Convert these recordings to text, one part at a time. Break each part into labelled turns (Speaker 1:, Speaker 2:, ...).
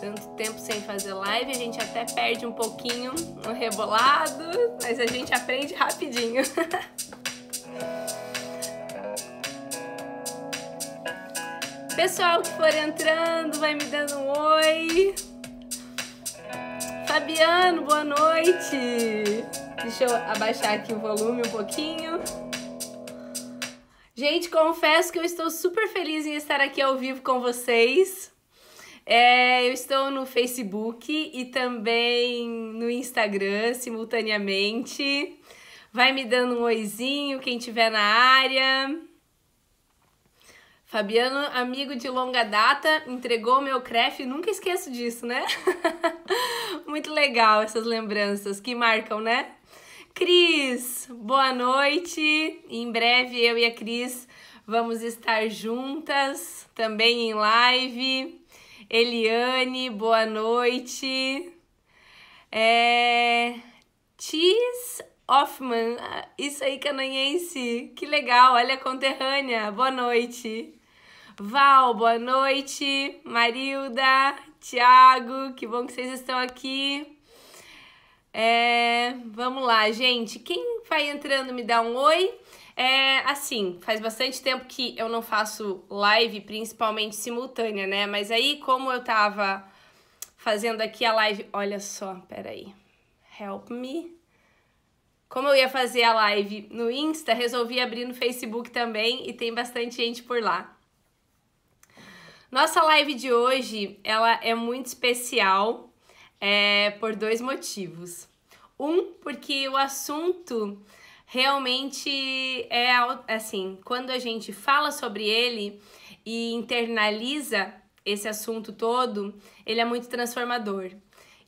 Speaker 1: tanto tempo sem fazer live, a gente até perde um pouquinho no rebolado, mas a gente aprende rapidinho. Pessoal que for entrando, vai me dando um oi. Fabiano, boa noite. Deixa eu abaixar aqui o volume um pouquinho. Gente, confesso que eu estou super feliz em estar aqui ao vivo com vocês. É, eu estou no Facebook e também no Instagram simultaneamente. Vai me dando um oizinho, quem tiver na área. Fabiano, amigo de longa data, entregou meu crefe, nunca esqueço disso, né? Muito legal essas lembranças que marcam, né? Cris, boa noite. Em breve eu e a Cris vamos estar juntas também em live. Eliane, boa noite. É... Hoffman, ah, isso aí cananhense, que legal, olha a conterrânea, boa noite. Val, boa noite. Marilda, Tiago, que bom que vocês estão aqui. É... Vamos lá, gente, quem vai entrando me dá um oi. É assim, faz bastante tempo que eu não faço live, principalmente simultânea, né? Mas aí, como eu tava fazendo aqui a live. Olha só, peraí. Help me. Como eu ia fazer a live no Insta, resolvi abrir no Facebook também e tem bastante gente por lá. Nossa live de hoje, ela é muito especial é, por dois motivos. Um, porque o assunto realmente é assim, quando a gente fala sobre ele e internaliza esse assunto todo, ele é muito transformador.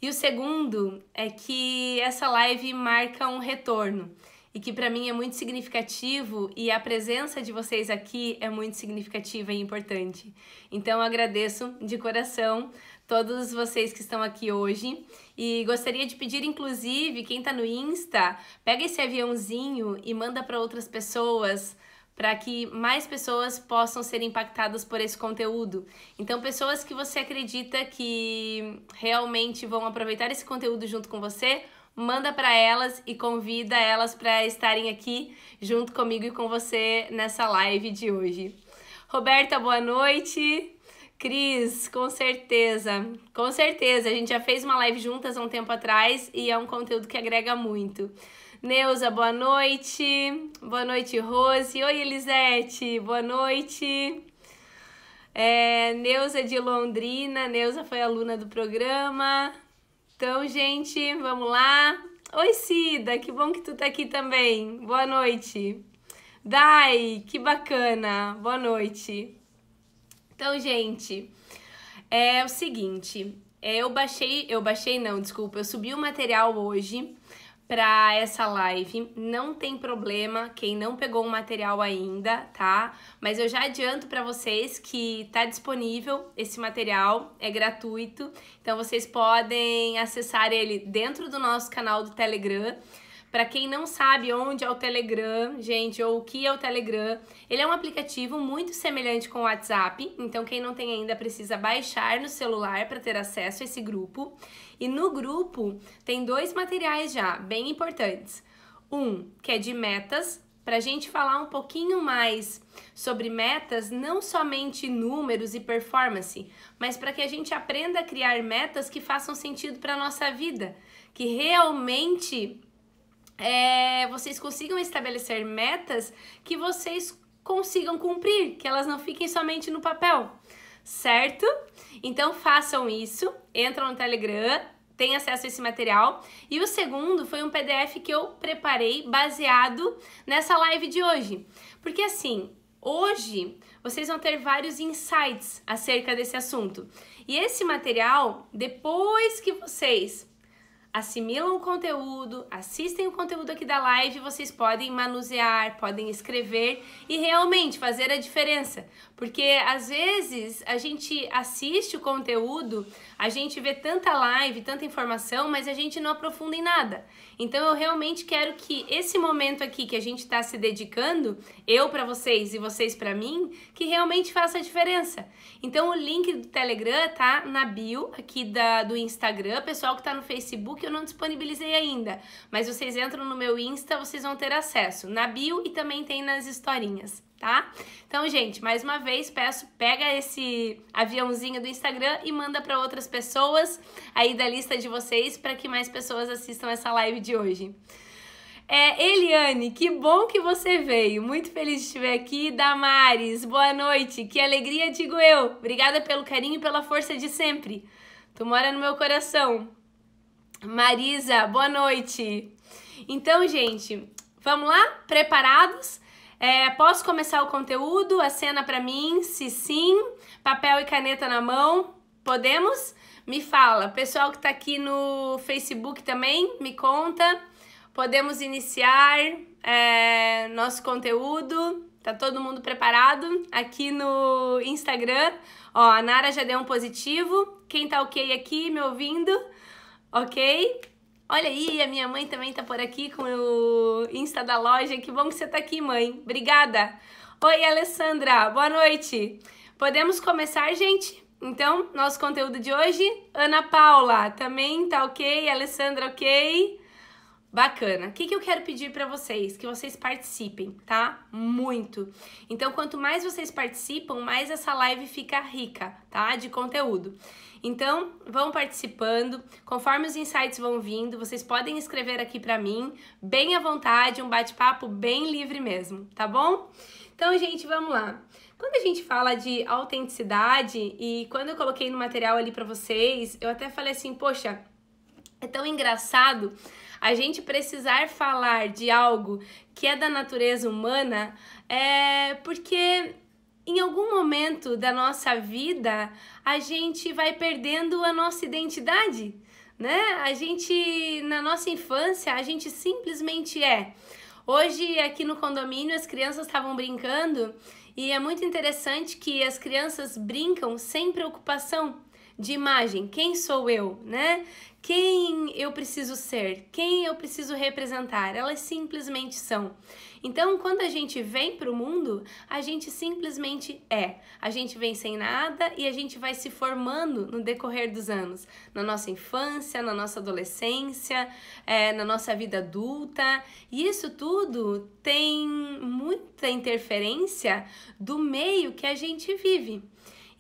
Speaker 1: E o segundo é que essa live marca um retorno e que para mim é muito significativo e a presença de vocês aqui é muito significativa e importante. Então eu agradeço de coração todos vocês que estão aqui hoje. E gostaria de pedir, inclusive, quem está no Insta, pega esse aviãozinho e manda para outras pessoas para que mais pessoas possam ser impactadas por esse conteúdo. Então, pessoas que você acredita que realmente vão aproveitar esse conteúdo junto com você, manda para elas e convida elas para estarem aqui junto comigo e com você nessa live de hoje. Roberta, boa noite. Cris, com certeza, com certeza. A gente já fez uma live juntas há um tempo atrás e é um conteúdo que agrega muito. Neuza, boa noite. Boa noite, Rose. Oi, Elisete, boa noite. É, Neuza de Londrina, Neuza foi aluna do programa. Então, gente, vamos lá. Oi, Cida, que bom que tu tá aqui também. Boa noite. Dai, que bacana. Boa noite. Então, gente, é o seguinte, é, eu baixei, eu baixei não, desculpa, eu subi o material hoje para essa live. Não tem problema quem não pegou o material ainda, tá? Mas eu já adianto para vocês que tá disponível esse material, é gratuito. Então vocês podem acessar ele dentro do nosso canal do Telegram. Para quem não sabe onde é o Telegram, gente, ou o que é o Telegram, ele é um aplicativo muito semelhante com o WhatsApp, então quem não tem ainda precisa baixar no celular para ter acesso a esse grupo. E no grupo tem dois materiais já bem importantes. Um, que é de metas, para a gente falar um pouquinho mais sobre metas, não somente números e performance, mas para que a gente aprenda a criar metas que façam sentido para a nossa vida, que realmente é, vocês consigam estabelecer metas que vocês consigam cumprir, que elas não fiquem somente no papel, certo? Então façam isso, entram no Telegram, tem acesso a esse material. E o segundo foi um PDF que eu preparei baseado nessa live de hoje. Porque assim, hoje vocês vão ter vários insights acerca desse assunto. E esse material, depois que vocês assimilam o conteúdo, assistem o conteúdo aqui da live, vocês podem manusear, podem escrever e realmente fazer a diferença. Porque às vezes a gente assiste o conteúdo, a gente vê tanta live, tanta informação, mas a gente não aprofunda em nada. Então eu realmente quero que esse momento aqui que a gente está se dedicando, eu para vocês e vocês para mim, que realmente faça a diferença. Então o link do Telegram tá na bio aqui da, do Instagram. Pessoal que tá no Facebook eu não disponibilizei ainda, mas vocês entram no meu Insta, vocês vão ter acesso na bio e também tem nas historinhas tá? Então, gente, mais uma vez peço, pega esse aviãozinho do Instagram e manda para outras pessoas aí da lista de vocês para que mais pessoas assistam essa live de hoje. É, Eliane, que bom que você veio. Muito feliz de estiver aqui. Damares, boa noite. Que alegria, digo eu. Obrigada pelo carinho e pela força de sempre. Tu mora no meu coração. Marisa, boa noite. Então, gente, vamos lá? Preparados? É, posso começar o conteúdo? A cena para mim? Se sim, papel e caneta na mão, podemos? Me fala. Pessoal que está aqui no Facebook também, me conta. Podemos iniciar é, nosso conteúdo? Tá todo mundo preparado? Aqui no Instagram, ó, a Nara já deu um positivo. Quem tá ok aqui me ouvindo? Ok? Olha aí, a minha mãe também tá por aqui com o Insta da loja. Que bom que você tá aqui, mãe. Obrigada. Oi, Alessandra. Boa noite. Podemos começar, gente? Então, nosso conteúdo de hoje, Ana Paula, também tá ok? Alessandra, ok? Bacana. O que, que eu quero pedir para vocês? Que vocês participem, tá? Muito. Então, quanto mais vocês participam, mais essa live fica rica, tá? De conteúdo. Então, vão participando, conforme os insights vão vindo, vocês podem escrever aqui para mim, bem à vontade, um bate-papo bem livre mesmo, tá bom? Então, gente, vamos lá. Quando a gente fala de autenticidade e quando eu coloquei no material ali para vocês, eu até falei assim, poxa, é tão engraçado a gente precisar falar de algo que é da natureza humana, é porque em algum momento da nossa vida, a gente vai perdendo a nossa identidade, né? A gente, na nossa infância, a gente simplesmente é. Hoje, aqui no condomínio, as crianças estavam brincando e é muito interessante que as crianças brincam sem preocupação de imagem, quem sou eu, né? quem eu preciso ser, quem eu preciso representar. Elas simplesmente são. Então, quando a gente vem para o mundo, a gente simplesmente é. A gente vem sem nada e a gente vai se formando no decorrer dos anos, na nossa infância, na nossa adolescência, é, na nossa vida adulta. E isso tudo tem muita interferência do meio que a gente vive.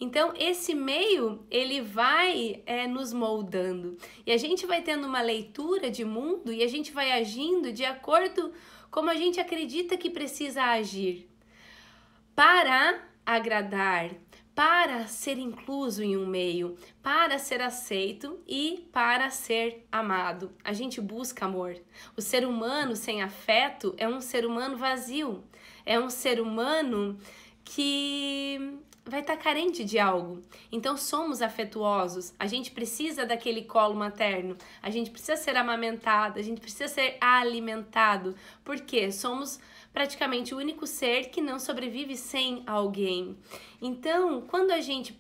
Speaker 1: Então, esse meio, ele vai é, nos moldando. E a gente vai tendo uma leitura de mundo e a gente vai agindo de acordo como a gente acredita que precisa agir. Para agradar, para ser incluso em um meio, para ser aceito e para ser amado. A gente busca amor. O ser humano sem afeto é um ser humano vazio, é um ser humano que vai estar tá carente de algo. Então somos afetuosos, a gente precisa daquele colo materno, a gente precisa ser amamentado, a gente precisa ser alimentado, porque somos praticamente o único ser que não sobrevive sem alguém. Então, quando a gente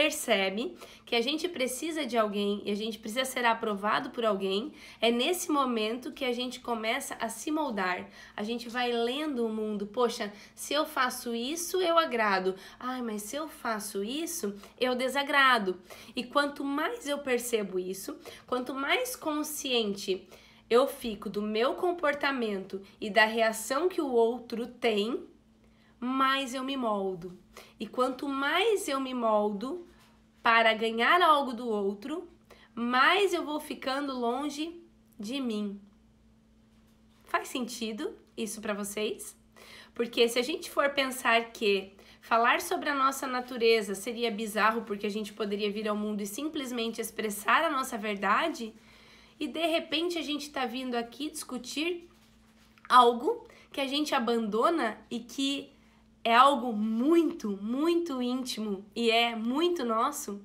Speaker 1: percebe que a gente precisa de alguém e a gente precisa ser aprovado por alguém, é nesse momento que a gente começa a se moldar. A gente vai lendo o mundo. Poxa, se eu faço isso, eu agrado. Ai, mas se eu faço isso, eu desagrado. E quanto mais eu percebo isso, quanto mais consciente eu fico do meu comportamento e da reação que o outro tem, mais eu me moldo. E quanto mais eu me moldo, para ganhar algo do outro, mais eu vou ficando longe de mim. Faz sentido isso para vocês? Porque se a gente for pensar que falar sobre a nossa natureza seria bizarro porque a gente poderia vir ao mundo e simplesmente expressar a nossa verdade, e de repente a gente está vindo aqui discutir algo que a gente abandona e que é algo muito, muito íntimo e é muito nosso,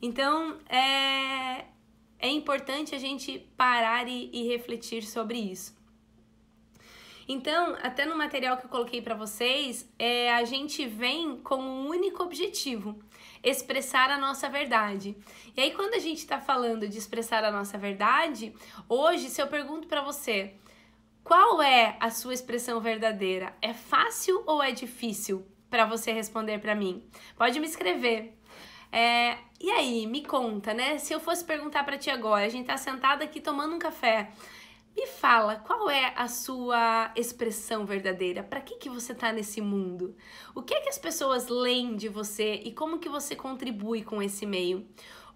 Speaker 1: então é, é importante a gente parar e, e refletir sobre isso. Então, até no material que eu coloquei para vocês, é, a gente vem com um único objetivo: expressar a nossa verdade. E aí, quando a gente está falando de expressar a nossa verdade, hoje, se eu pergunto para você, qual é a sua expressão verdadeira? É fácil ou é difícil para você responder para mim? Pode me escrever. É, e aí, me conta, né? Se eu fosse perguntar para ti agora, a gente tá sentada aqui tomando um café, e fala qual é a sua expressão verdadeira, para que, que você está nesse mundo, o que é que as pessoas leem de você e como que você contribui com esse meio.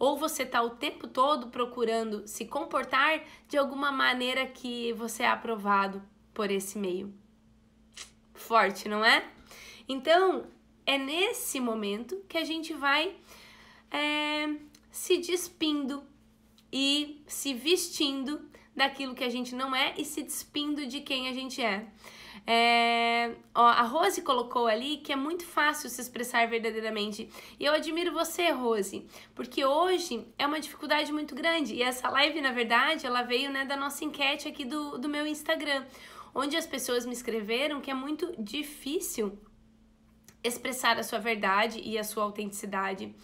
Speaker 1: Ou você está o tempo todo procurando se comportar de alguma maneira que você é aprovado por esse meio. Forte, não é? Então, é nesse momento que a gente vai é, se despindo e se vestindo daquilo que a gente não é e se despindo de quem a gente é. É, ó, a Rose colocou ali que é muito fácil se expressar verdadeiramente. E eu admiro você, Rose, porque hoje é uma dificuldade muito grande. E essa live, na verdade, ela veio né, da nossa enquete aqui do, do meu Instagram, onde as pessoas me escreveram que é muito difícil expressar a sua verdade e a sua autenticidade.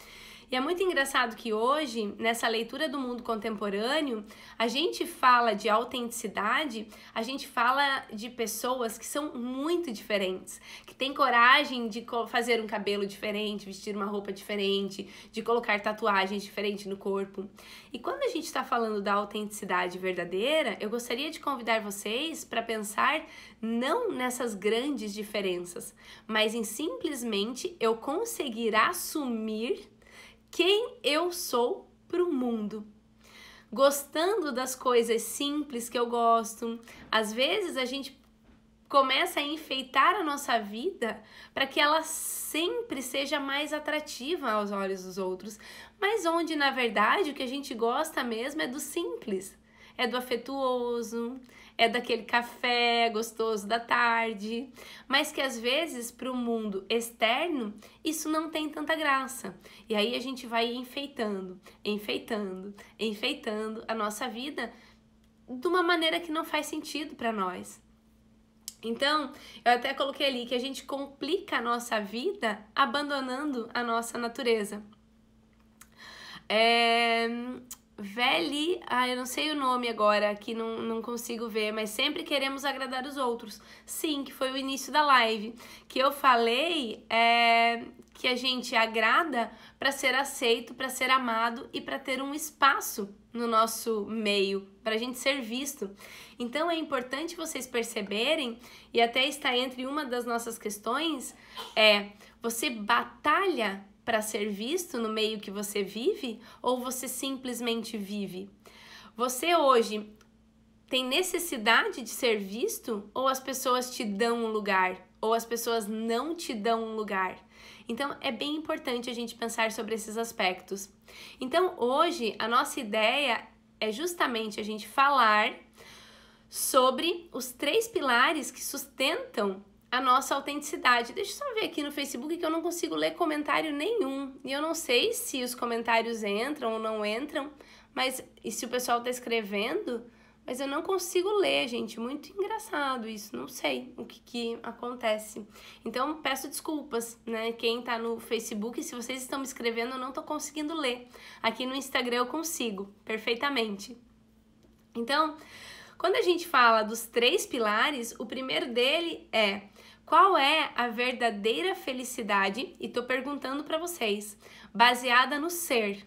Speaker 1: E é muito engraçado que hoje, nessa leitura do mundo contemporâneo, a gente fala de autenticidade, a gente fala de pessoas que são muito diferentes, que têm coragem de fazer um cabelo diferente, vestir uma roupa diferente, de colocar tatuagens diferentes no corpo. E quando a gente está falando da autenticidade verdadeira, eu gostaria de convidar vocês para pensar não nessas grandes diferenças, mas em simplesmente eu conseguir assumir quem eu sou para o mundo. Gostando das coisas simples que eu gosto. Às vezes a gente começa a enfeitar a nossa vida para que ela sempre seja mais atrativa aos olhos dos outros, mas onde na verdade o que a gente gosta mesmo é do simples, é do afetuoso, é daquele café gostoso da tarde, mas que às vezes para o mundo externo isso não tem tanta graça. E aí a gente vai enfeitando, enfeitando, enfeitando a nossa vida de uma maneira que não faz sentido para nós. Então, eu até coloquei ali que a gente complica a nossa vida abandonando a nossa natureza. É, Veli, ah, eu não sei o nome agora, que não, não consigo ver, mas sempre queremos agradar os outros. Sim, que foi o início da live, que eu falei é, que a gente agrada para ser aceito, para ser amado e para ter um espaço no nosso meio, para a gente ser visto. Então é importante vocês perceberem, e até está entre uma das nossas questões, é você batalha para ser visto no meio que você vive ou você simplesmente vive? Você hoje tem necessidade de ser visto ou as pessoas te dão um lugar ou as pessoas não te dão um lugar? Então é bem importante a gente pensar sobre esses aspectos. Então hoje a nossa ideia é justamente a gente falar sobre os três pilares que sustentam a nossa autenticidade. Deixa eu só ver aqui no Facebook que eu não consigo ler comentário nenhum. E eu não sei se os comentários entram ou não entram, mas e se o pessoal está escrevendo, mas eu não consigo ler, gente. Muito engraçado isso. Não sei o que, que acontece. Então, peço desculpas, né? Quem está no Facebook, se vocês estão me escrevendo, eu não estou conseguindo ler. Aqui no Instagram eu consigo, perfeitamente. Então, quando a gente fala dos três pilares, o primeiro dele é qual é a verdadeira felicidade e tô perguntando para vocês, baseada no ser.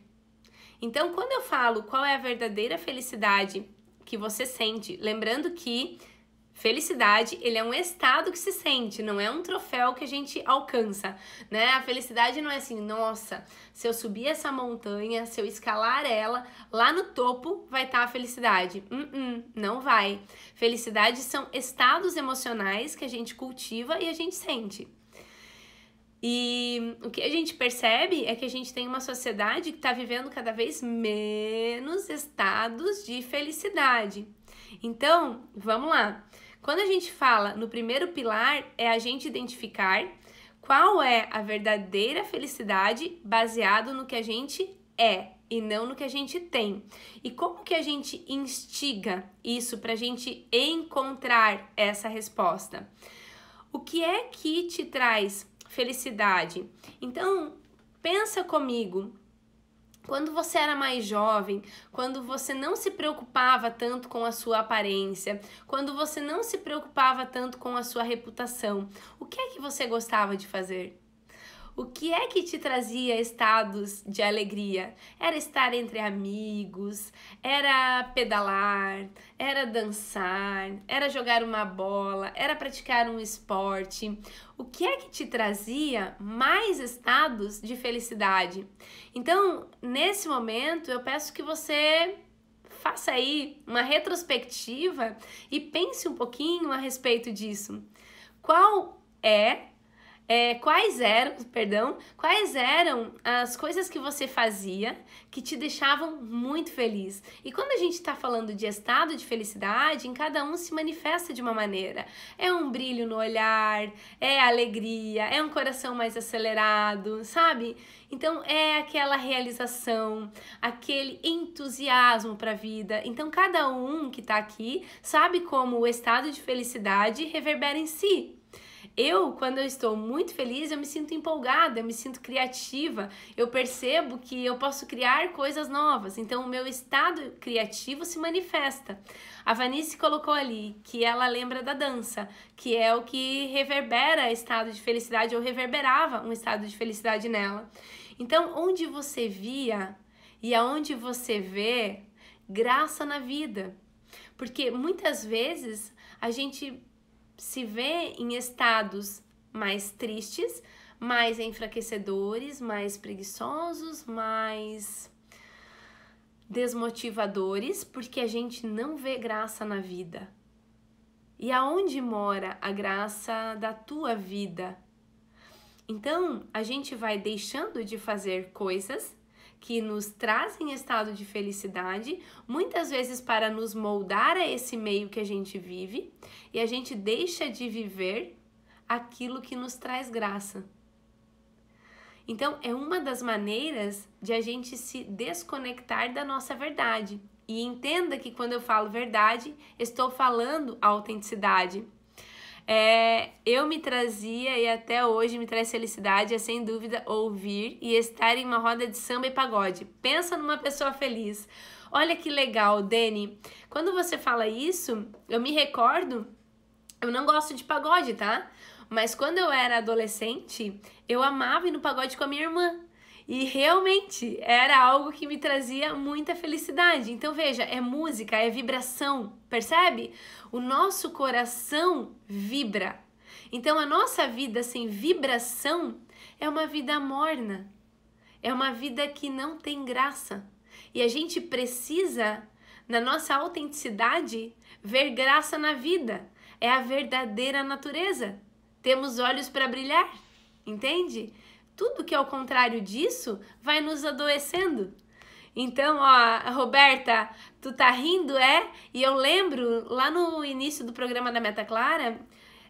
Speaker 1: Então, quando eu falo qual é a verdadeira felicidade que você sente, lembrando que Felicidade, ele é um estado que se sente, não é um troféu que a gente alcança, né? A felicidade não é assim, nossa, se eu subir essa montanha, se eu escalar ela, lá no topo vai estar tá a felicidade. Uh -uh, não vai. Felicidade são estados emocionais que a gente cultiva e a gente sente. E o que a gente percebe é que a gente tem uma sociedade que está vivendo cada vez menos estados de felicidade. Então, vamos lá. Quando a gente fala no primeiro pilar, é a gente identificar qual é a verdadeira felicidade baseado no que a gente é e não no que a gente tem. E como que a gente instiga isso para a gente encontrar essa resposta? O que é que te traz felicidade? Então, pensa comigo, quando você era mais jovem, quando você não se preocupava tanto com a sua aparência, quando você não se preocupava tanto com a sua reputação, o que é que você gostava de fazer? O que é que te trazia estados de alegria? Era estar entre amigos, era pedalar, era dançar, era jogar uma bola, era praticar um esporte. O que é que te trazia mais estados de felicidade? Então, nesse momento, eu peço que você faça aí uma retrospectiva e pense um pouquinho a respeito disso. Qual é é, quais eram, perdão, quais eram as coisas que você fazia que te deixavam muito feliz. E quando a gente está falando de estado de felicidade, em cada um se manifesta de uma maneira. É um brilho no olhar, é alegria, é um coração mais acelerado, sabe? Então é aquela realização, aquele entusiasmo para a vida. Então cada um que está aqui sabe como o estado de felicidade reverbera em si. Eu, quando eu estou muito feliz, eu me sinto empolgada, eu me sinto criativa, eu percebo que eu posso criar coisas novas. Então, o meu estado criativo se manifesta. A Vanice colocou ali que ela lembra da dança, que é o que reverbera estado de felicidade ou reverberava um estado de felicidade nela. Então, onde você via e aonde você vê graça na vida. Porque muitas vezes a gente se vê em estados mais tristes, mais enfraquecedores, mais preguiçosos, mais desmotivadores, porque a gente não vê graça na vida. E aonde mora a graça da tua vida? Então, a gente vai deixando de fazer coisas que nos trazem estado de felicidade, muitas vezes para nos moldar a esse meio que a gente vive, e a gente deixa de viver aquilo que nos traz graça. Então, é uma das maneiras de a gente se desconectar da nossa verdade. E entenda que quando eu falo verdade, estou falando a autenticidade, é, eu me trazia e até hoje me traz felicidade é sem dúvida ouvir e estar em uma roda de samba e pagode. Pensa numa pessoa feliz. Olha que legal, Dani. Quando você fala isso, eu me recordo. Eu não gosto de pagode, tá? Mas quando eu era adolescente, eu amava ir no pagode com a minha irmã. E realmente era algo que me trazia muita felicidade. Então veja, é música, é vibração, percebe? O nosso coração vibra. Então a nossa vida sem vibração é uma vida morna. É uma vida que não tem graça. E a gente precisa, na nossa autenticidade, ver graça na vida. É a verdadeira natureza. Temos olhos para brilhar, entende? tudo que é o contrário disso vai nos adoecendo. Então, ó, Roberta, tu tá rindo, é? E eu lembro, lá no início do programa da Meta Clara,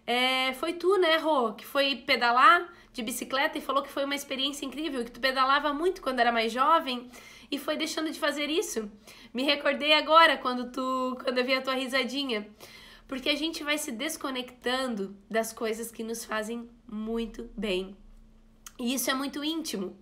Speaker 1: é, foi tu, né, Rô, que foi pedalar de bicicleta e falou que foi uma experiência incrível, que tu pedalava muito quando era mais jovem e foi deixando de fazer isso. Me recordei agora quando tu, quando eu vi a tua risadinha, porque a gente vai se desconectando das coisas que nos fazem muito bem. E isso é muito íntimo.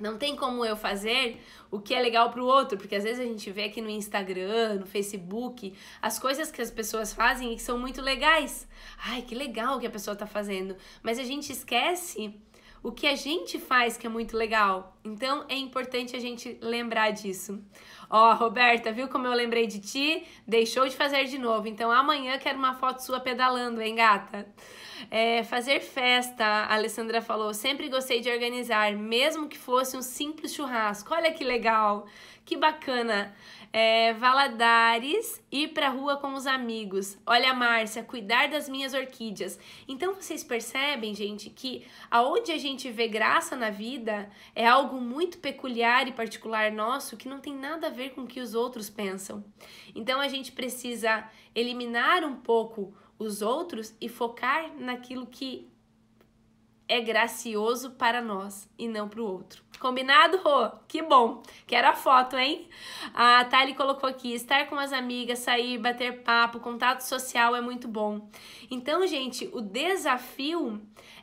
Speaker 1: Não tem como eu fazer o que é legal para o outro, porque às vezes a gente vê aqui no Instagram, no Facebook, as coisas que as pessoas fazem e que são muito legais. Ai, que legal o que a pessoa está fazendo, mas a gente esquece o que a gente faz que é muito legal. Então é importante a gente lembrar disso. Ó, Roberta, viu como eu lembrei de ti? Deixou de fazer de novo. Então amanhã quero uma foto sua pedalando, hein, gata? É, fazer festa, a Alessandra falou. Sempre gostei de organizar, mesmo que fosse um simples churrasco. Olha que legal, que bacana. É, Valadares, ir pra rua com os amigos. Olha, Márcia, cuidar das minhas orquídeas. Então vocês percebem, gente, que aonde a gente vê graça na vida é algo muito peculiar e particular nosso que não tem nada a ver com o que os outros pensam. Então a gente precisa eliminar um pouco os outros e focar naquilo que é gracioso para nós e não para o outro. Combinado, Rô? Que bom. Quero a foto, hein? A Thali colocou aqui: estar com as amigas, sair, bater papo, contato social é muito bom. Então, gente, o desafio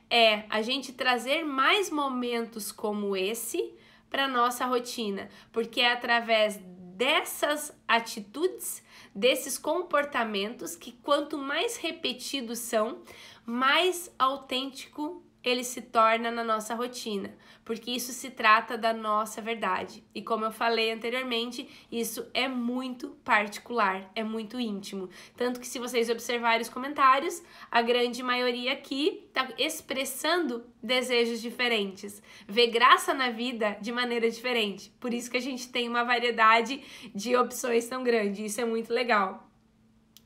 Speaker 1: é a gente trazer mais momentos como esse para nossa rotina, porque é através dessas atitudes, desses comportamentos que quanto mais repetidos são, mais autêntico ele se torna na nossa rotina, porque isso se trata da nossa verdade. E como eu falei anteriormente, isso é muito particular, é muito íntimo. Tanto que, se vocês observarem os comentários, a grande maioria aqui está expressando desejos diferentes, vê graça na vida de maneira diferente. Por isso que a gente tem uma variedade de opções tão grande. Isso é muito legal.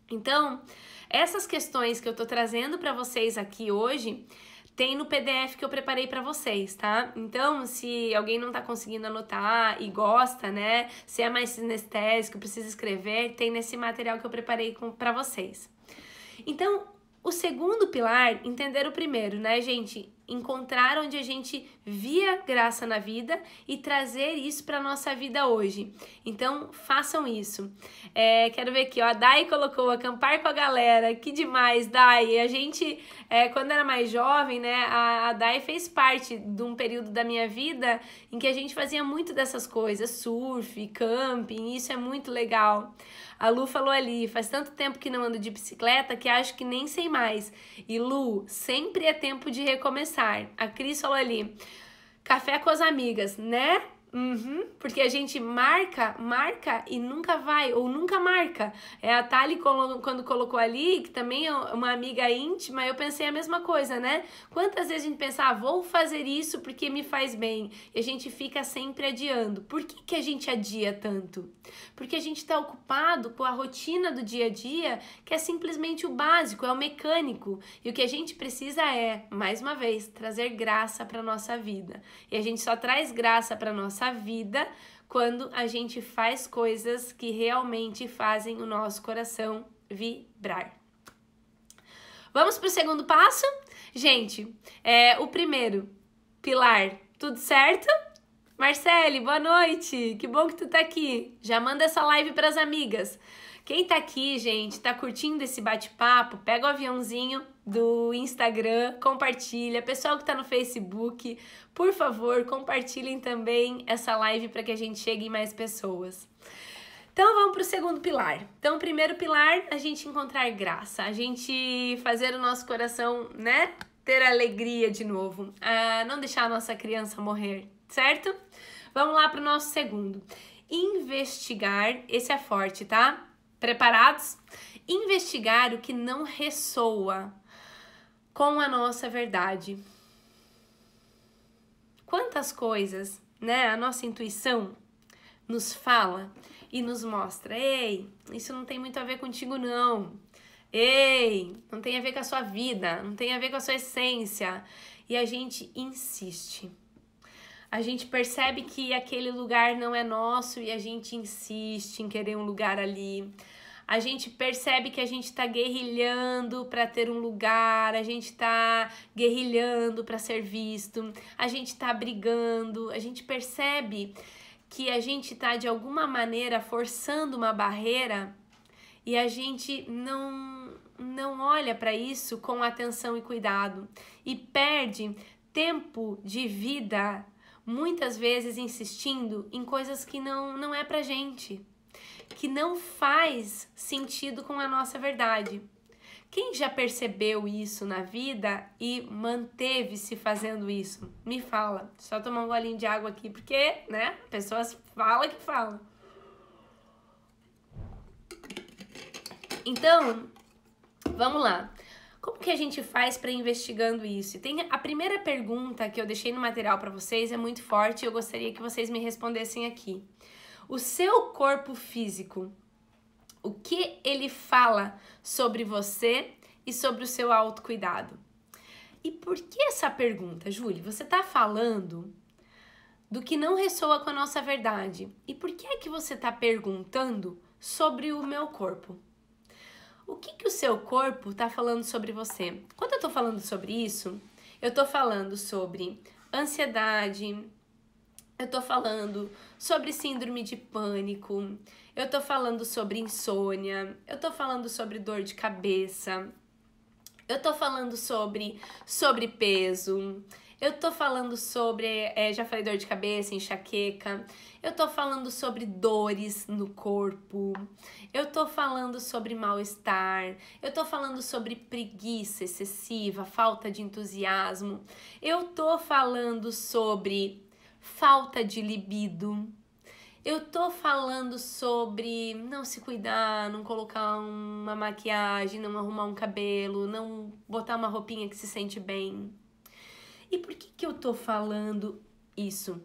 Speaker 1: Então, essas questões que eu estou trazendo para vocês aqui hoje, tem no PDF que eu preparei para vocês, tá? Então, se alguém não tá conseguindo anotar e gosta, né, se é mais sinestésico, precisa escrever, tem nesse material que eu preparei para vocês. Então, o segundo pilar, entender o primeiro, né, gente? encontrar onde a gente via graça na vida e trazer isso para nossa vida hoje. Então façam isso. É, quero ver aqui, ó, a Dai colocou acampar com a galera, que demais, Dai. A gente, é, quando era mais jovem, né, a, a Dai fez parte de um período da minha vida em que a gente fazia muito dessas coisas, surf, camping, isso é muito legal. A Lu falou ali, faz tanto tempo que não ando de bicicleta que acho que nem sei mais. E Lu, sempre é tempo de recomeçar. A Cris falou ali, café com as amigas, né? Uhum, porque a gente marca, marca e nunca vai, ou nunca marca. É, a Thali, quando colocou ali, que também é uma amiga íntima, eu pensei a mesma coisa, né? Quantas vezes a gente pensa, ah, vou fazer isso porque me faz bem, e a gente fica sempre adiando. Por que, que a gente adia tanto? Porque a gente está ocupado com a rotina do dia a dia, que é simplesmente o básico, é o mecânico. E o que a gente precisa é, mais uma vez, trazer graça para nossa vida. E a gente só traz graça para nossa nossa vida quando a gente faz coisas que realmente fazem o nosso coração vibrar. Vamos para o segundo passo? Gente, é o primeiro pilar, tudo certo? Marcele, boa noite. Que bom que tu tá aqui. Já manda essa live para as amigas. Quem tá aqui, gente, tá curtindo esse bate-papo, pega o aviãozinho do Instagram, compartilha. Pessoal que está no Facebook, por favor, compartilhem também essa live para que a gente chegue em mais pessoas. Então vamos para o segundo pilar. Então, o primeiro pilar, a gente encontrar graça, a gente fazer o nosso coração, né? Ter alegria de novo, ah, não deixar a nossa criança morrer, certo? Vamos lá para o nosso segundo. Investigar, esse é forte, tá? Preparados? Investigar o que não ressoa com a nossa verdade. Quantas coisas, né, a nossa intuição nos fala e nos mostra: "Ei, isso não tem muito a ver contigo não. Ei, não tem a ver com a sua vida, não tem a ver com a sua essência". E a gente insiste. A gente percebe que aquele lugar não é nosso e a gente insiste em querer um lugar ali a gente percebe que a gente está guerrilhando para ter um lugar, a gente está guerrilhando para ser visto, a gente está brigando, a gente percebe que a gente está de alguma maneira forçando uma barreira e a gente não não olha para isso com atenção e cuidado e perde tempo de vida muitas vezes insistindo em coisas que não não é pra gente que não faz sentido com a nossa verdade. Quem já percebeu isso na vida e manteve-se fazendo isso? Me fala. Só tomar um golinho de água aqui, porque, né? Pessoas falam que falam. Então, vamos lá. Como que a gente faz para investigando isso? E tem a primeira pergunta que eu deixei no material para vocês é muito forte e eu gostaria que vocês me respondessem aqui o seu corpo físico, o que ele fala sobre você e sobre o seu autocuidado. E por que essa pergunta, Júlia? Você está falando do que não ressoa com a nossa verdade. E por que é que você está perguntando sobre o meu corpo? O que, que o seu corpo está falando sobre você? Quando eu estou falando sobre isso, eu estou falando sobre ansiedade, eu tô falando sobre síndrome de pânico, eu tô falando sobre insônia, eu tô falando sobre dor de cabeça, eu tô falando sobre sobrepeso, eu tô falando sobre, é, já falei dor de cabeça, enxaqueca, eu tô falando sobre dores no corpo, eu tô falando sobre mal-estar, eu tô falando sobre preguiça excessiva, falta de entusiasmo, eu tô falando sobre falta de libido. Eu tô falando sobre não se cuidar, não colocar uma maquiagem, não arrumar um cabelo, não botar uma roupinha que se sente bem. E por que, que eu tô falando isso?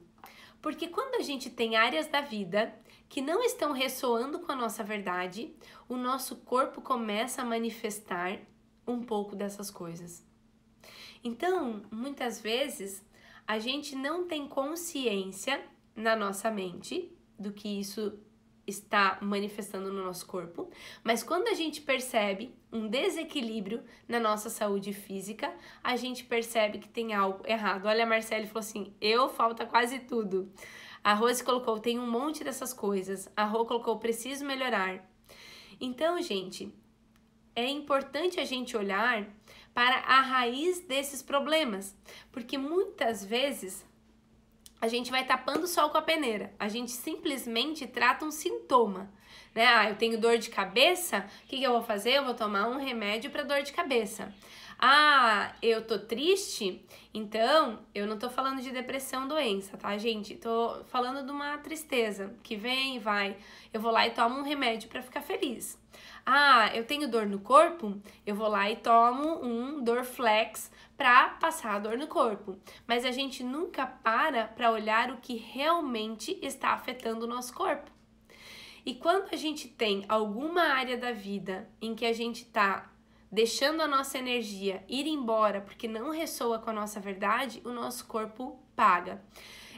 Speaker 1: Porque quando a gente tem áreas da vida que não estão ressoando com a nossa verdade, o nosso corpo começa a manifestar um pouco dessas coisas. Então, muitas vezes, a gente não tem consciência na nossa mente do que isso está manifestando no nosso corpo, mas quando a gente percebe um desequilíbrio na nossa saúde física, a gente percebe que tem algo errado. Olha, a Marcele falou assim: eu falta quase tudo. A Rose colocou: tem um monte dessas coisas. A Rô colocou: preciso melhorar. Então, gente, é importante a gente olhar para a raiz desses problemas, porque muitas vezes a gente vai tapando o sol com a peneira. A gente simplesmente trata um sintoma. Né? Ah, eu tenho dor de cabeça, o que, que eu vou fazer? Eu vou tomar um remédio para dor de cabeça. Ah, eu tô triste, então eu não tô falando de depressão, doença, tá, gente? Tô falando de uma tristeza que vem e vai. Eu vou lá e tomo um remédio para ficar feliz. Ah, eu tenho dor no corpo? Eu vou lá e tomo um Dorflex para passar a dor no corpo. Mas a gente nunca para para olhar o que realmente está afetando o nosso corpo. E quando a gente tem alguma área da vida em que a gente está deixando a nossa energia ir embora porque não ressoa com a nossa verdade, o nosso corpo paga.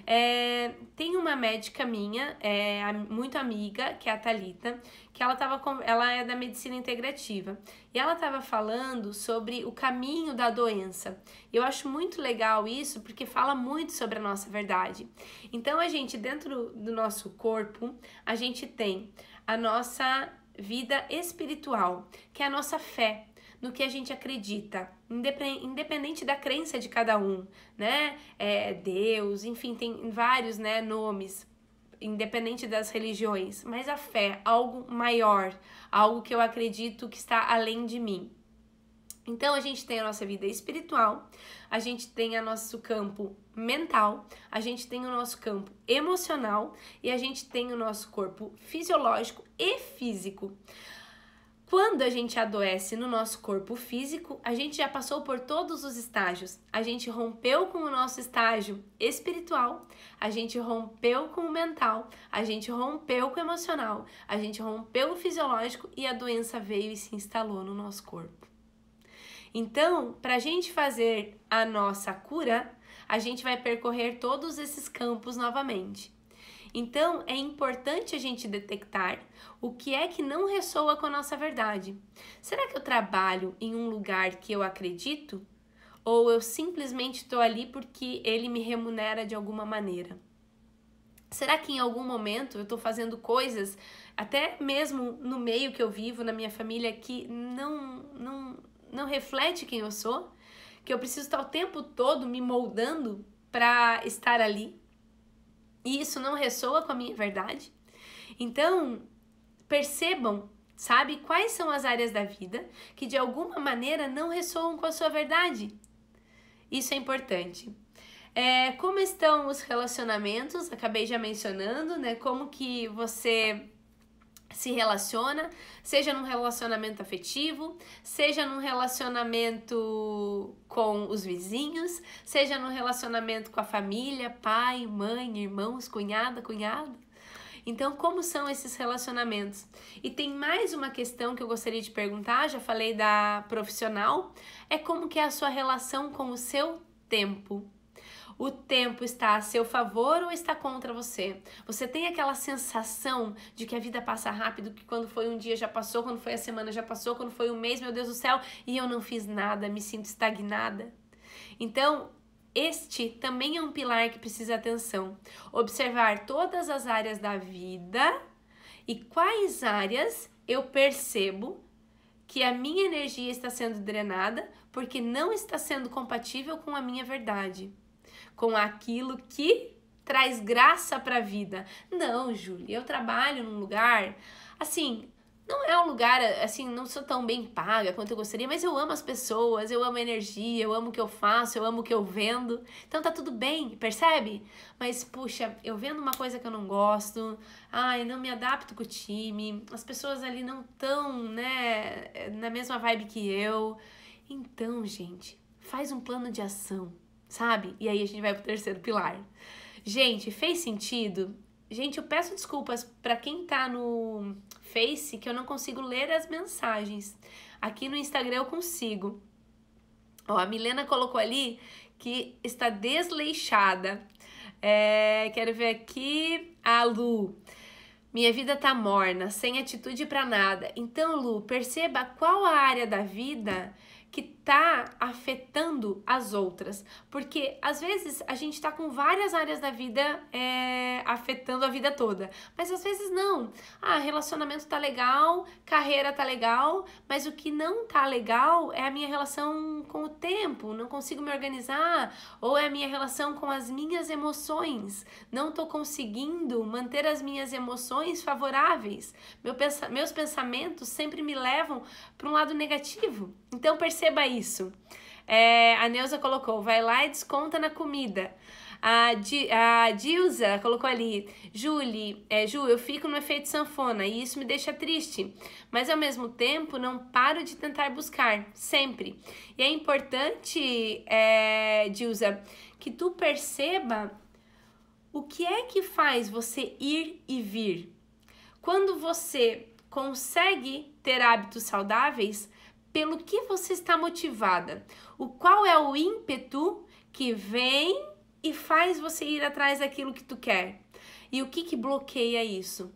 Speaker 1: É, tem uma médica minha, é, muito amiga, que é a Thalita, que ela, tava com, ela é da medicina integrativa. E ela estava falando sobre o caminho da doença. Eu acho muito legal isso, porque fala muito sobre a nossa verdade. Então, a gente, dentro do nosso corpo, a gente tem a nossa vida espiritual, que é a nossa fé, no que a gente acredita, independente da crença de cada um, né? É, Deus, enfim, tem vários né, nomes, independente das religiões, mas a fé, algo maior, algo que eu acredito que está além de mim. Então a gente tem a nossa vida espiritual, a gente tem o nosso campo mental, a gente tem o nosso campo emocional e a gente tem o nosso corpo fisiológico e físico. Quando a gente adoece no nosso corpo físico, a gente já passou por todos os estágios. A gente rompeu com o nosso estágio espiritual, a gente rompeu com o mental, a gente rompeu com o emocional, a gente rompeu o fisiológico e a doença veio e se instalou no nosso corpo. Então, para a gente fazer a nossa cura, a gente vai percorrer todos esses campos novamente. Então, é importante a gente detectar o que é que não ressoa com a nossa verdade. Será que eu trabalho em um lugar que eu acredito? Ou eu simplesmente estou ali porque ele me remunera de alguma maneira? Será que em algum momento eu estou fazendo coisas, até mesmo no meio que eu vivo, na minha família, que não, não, não reflete quem eu sou? Que eu preciso estar o tempo todo me moldando para estar ali? e isso não ressoa com a minha verdade. Então, percebam, sabe, quais são as áreas da vida que de alguma maneira não ressoam com a sua verdade. Isso é importante. É, como estão os relacionamentos? Acabei já mencionando, né? Como que você se relaciona, seja num relacionamento afetivo, seja num relacionamento com os vizinhos, seja num relacionamento com a família, pai, mãe, irmãos, cunhada, cunhado. Então, como são esses relacionamentos? E tem mais uma questão que eu gostaria de perguntar, já falei da profissional, é como que é a sua relação com o seu tempo o tempo está a seu favor ou está contra você. Você tem aquela sensação de que a vida passa rápido, que quando foi um dia já passou, quando foi a semana já passou, quando foi um mês, meu Deus do céu, e eu não fiz nada, me sinto estagnada. Então, este também é um pilar que precisa atenção. Observar todas as áreas da vida e quais áreas eu percebo que a minha energia está sendo drenada porque não está sendo compatível com a minha verdade com aquilo que traz graça para a vida. Não, Júlia, eu trabalho num lugar assim, não é um lugar assim, não sou tão bem paga quanto eu gostaria, mas eu amo as pessoas, eu amo a energia, eu amo o que eu faço, eu amo o que eu vendo. Então tá tudo bem, percebe? Mas puxa, eu vendo uma coisa que eu não gosto, ai, não me adapto com o time, as pessoas ali não tão, né, na mesma vibe que eu. Então, gente, faz um plano de ação sabe? E aí a gente vai pro terceiro pilar. Gente, fez sentido? Gente, eu peço desculpas para quem tá no Face que eu não consigo ler as mensagens. Aqui no Instagram eu consigo. Ó, a Milena colocou ali que está desleixada. É, quero ver aqui a Lu. Minha vida tá morna, sem atitude para nada. Então, Lu, perceba qual a área da vida que tá afetando as outras. Porque às vezes a gente tá com várias áreas da vida é, afetando a vida toda, mas às vezes não. Ah, relacionamento tá legal, carreira tá legal, mas o que não tá legal é a minha relação com o tempo, não consigo me organizar, ou é a minha relação com as minhas emoções, não tô conseguindo manter as minhas emoções favoráveis. Meu pensa meus pensamentos sempre me levam para um lado negativo. Então perceba aí isso. É, a Neuza colocou, vai lá e desconta na comida. A, Di, a Dilza colocou ali, Julie, é, Ju, eu fico no efeito sanfona e isso me deixa triste, mas ao mesmo tempo não paro de tentar buscar, sempre. E é importante, é, Dilza, que tu perceba o que é que faz você ir e vir. Quando você consegue ter hábitos saudáveis, pelo que você está motivada. O qual é o ímpeto que vem e faz você ir atrás daquilo que tu quer? E o que que bloqueia isso?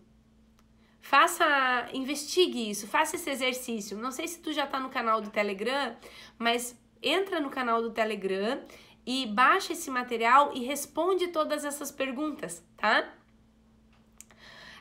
Speaker 1: Faça, investigue isso, faça esse exercício. Não sei se tu já está no canal do Telegram, mas entra no canal do Telegram e baixa esse material e responde todas essas perguntas, tá?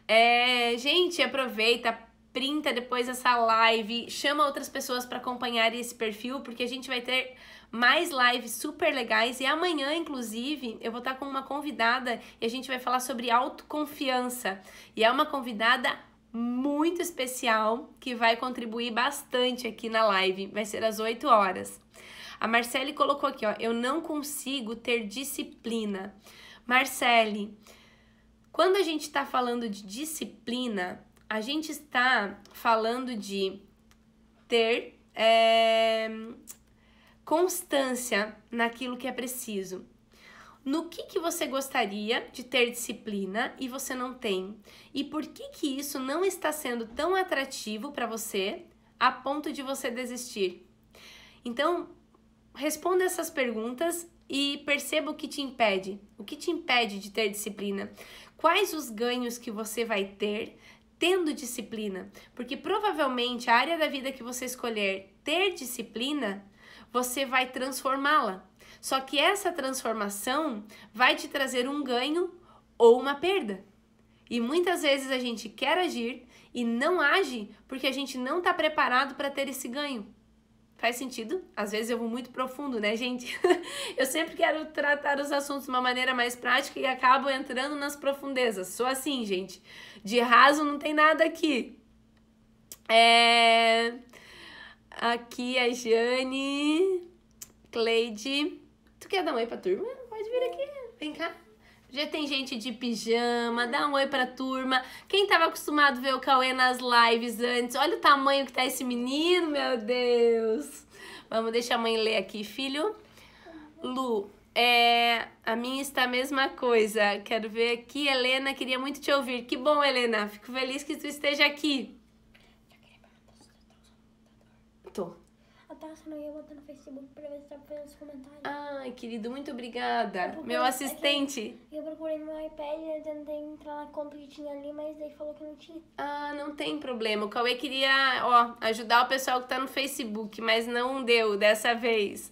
Speaker 1: É, gente, aproveita, printa depois essa live, chama outras pessoas para acompanhar esse perfil, porque a gente vai ter mais lives super legais e amanhã, inclusive, eu vou estar com uma convidada e a gente vai falar sobre autoconfiança. E é uma convidada muito especial que vai contribuir bastante aqui na live. Vai ser às 8 horas. A Marcele colocou aqui, ó, eu não consigo ter disciplina. Marcele, quando a gente está falando de disciplina, a gente está falando de ter é, constância naquilo que é preciso. No que, que você gostaria de ter disciplina e você não tem? E por que, que isso não está sendo tão atrativo para você a ponto de você desistir? Então, responda essas perguntas e perceba o que te impede. O que te impede de ter disciplina? Quais os ganhos que você vai ter tendo disciplina, porque provavelmente a área da vida que você escolher ter disciplina, você vai transformá-la. Só que essa transformação vai te trazer um ganho ou uma perda. E muitas vezes a gente quer agir e não age porque a gente não está preparado para ter esse ganho. Faz sentido? Às vezes eu vou muito profundo, né, gente? eu sempre quero tratar os assuntos de uma maneira mais prática e acabo entrando nas profundezas. Sou assim, gente. De raso não tem nada aqui. É... Aqui a Jane, Cleide. Tu quer dar um oi pra turma? Pode vir aqui. Vem cá. Já tem gente de pijama, dá um oi pra turma. Quem tava acostumado a ver o Cauê nas lives antes, olha o tamanho que tá esse menino, meu Deus. Vamos deixar a mãe ler aqui, filho. Lu, é, a minha está a mesma coisa. Quero ver aqui, Helena, queria muito te ouvir. Que bom, Helena. Fico feliz que tu esteja aqui. botar, senão eu ia botar no Facebook pra ver se tava fazendo os comentários. Ai, querido, muito obrigada. Meu assistente. Aqui, eu procurei no meu iPad, eu tentei entrar na conta que tinha ali, mas daí falou que não tinha. Ah, não tem problema. O Cauê queria, ó, ajudar o pessoal que tá no Facebook, mas não deu dessa vez.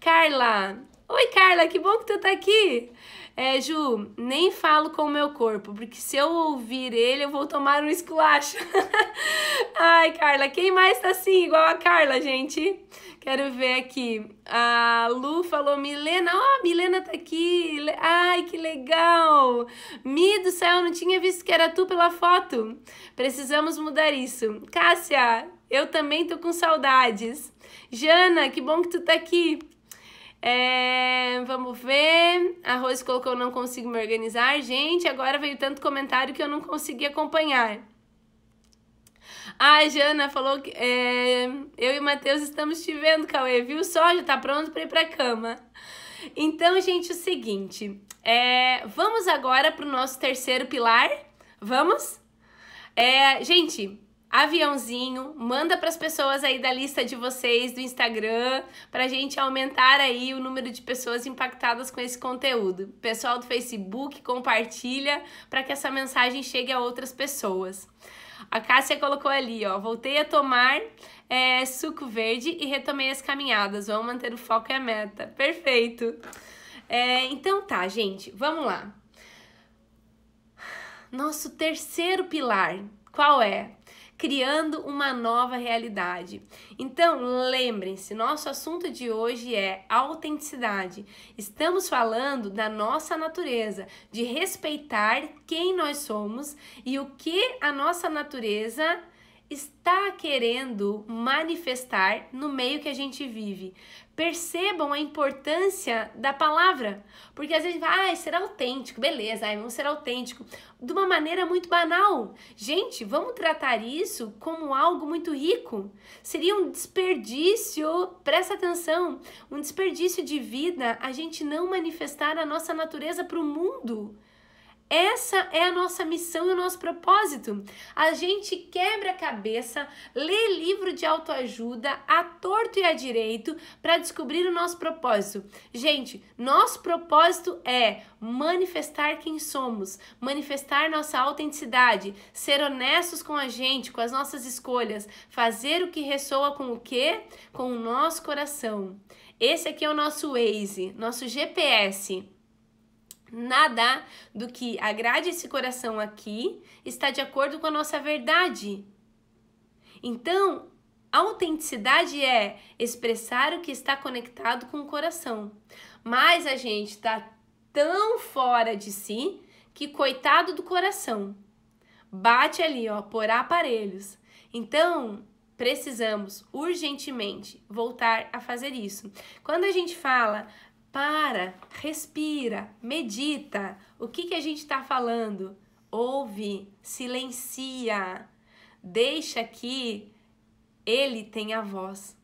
Speaker 1: Carla, Oi, Carla, que bom que tu tá aqui. É, Ju, nem falo com o meu corpo, porque se eu ouvir ele, eu vou tomar um esculacho. Ai, Carla, quem mais tá assim, igual a Carla, gente? Quero ver aqui. A Lu falou, Milena, ó, oh, Milena tá aqui. Ai, que legal. Mi do céu, eu não tinha visto que era tu pela foto. Precisamos mudar isso. Cássia, eu também tô com saudades. Jana, que bom que tu tá aqui. É, vamos ver. A Rose colocou: não consigo me organizar. Gente, agora veio tanto comentário que eu não consegui acompanhar. A Jana falou que é, eu e o Matheus estamos te vendo, Cauê, viu só? Já tá pronto para ir para cama. Então, gente, o seguinte: é, vamos agora para o nosso terceiro pilar? Vamos? É, gente, aviãozinho, manda para as pessoas aí da lista de vocês do Instagram, para a gente aumentar aí o número de pessoas impactadas com esse conteúdo. Pessoal do Facebook, compartilha para que essa mensagem chegue a outras pessoas. A Cássia colocou ali, ó, voltei a tomar é, suco verde e retomei as caminhadas. Vamos manter o foco e a meta. Perfeito. É, então tá, gente, vamos lá. Nosso terceiro pilar, qual é? criando uma nova realidade. Então, lembrem-se, nosso assunto de hoje é autenticidade. Estamos falando da nossa natureza, de respeitar quem nós somos e o que a nossa natureza está querendo manifestar no meio que a gente vive. Percebam a importância da palavra, porque às vezes vai, ah, ser autêntico, beleza, Ah, vamos ser autêntico, de uma maneira muito banal. Gente, vamos tratar isso como algo muito rico. Seria um desperdício, presta atenção, um desperdício de vida a gente não manifestar a nossa natureza para o mundo. Essa é a nossa missão e o nosso propósito. A gente quebra a cabeça, lê livro de autoajuda a torto e a direito para descobrir o nosso propósito. Gente, nosso propósito é manifestar quem somos, manifestar nossa autenticidade, ser honestos com a gente, com as nossas escolhas, fazer o que ressoa com o quê? Com o nosso coração. Esse aqui é o nosso Waze, nosso GPS. Nada do que agrade esse coração aqui está de acordo com a nossa verdade. Então, autenticidade é expressar o que está conectado com o coração. Mas a gente está tão fora de si que coitado do coração. Bate ali, ó, por aparelhos. Então, precisamos urgentemente voltar a fazer isso. Quando a gente fala para, respira, medita. O que, que a gente está falando? Ouve, silencia, deixa que ele tenha voz.